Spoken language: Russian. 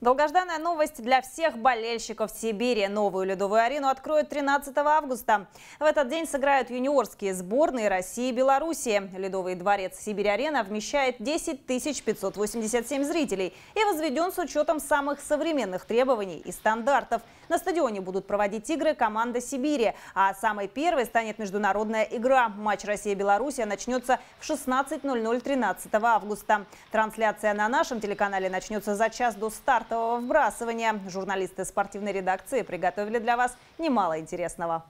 Долгожданная новость для всех болельщиков Сибири. Новую ледовую арену откроют 13 августа. В этот день сыграют юниорские сборные России и Белоруссии. Ледовый дворец Сибирь-арена вмещает 10 587 зрителей и возведен с учетом самых современных требований и стандартов. На стадионе будут проводить игры команда Сибири, а самой первой станет международная игра. Матч Россия-Белоруссия начнется в 16.00 13 августа. Трансляция на нашем телеканале начнется за час до старта канатового вбрасывания. Журналисты спортивной редакции приготовили для вас немало интересного.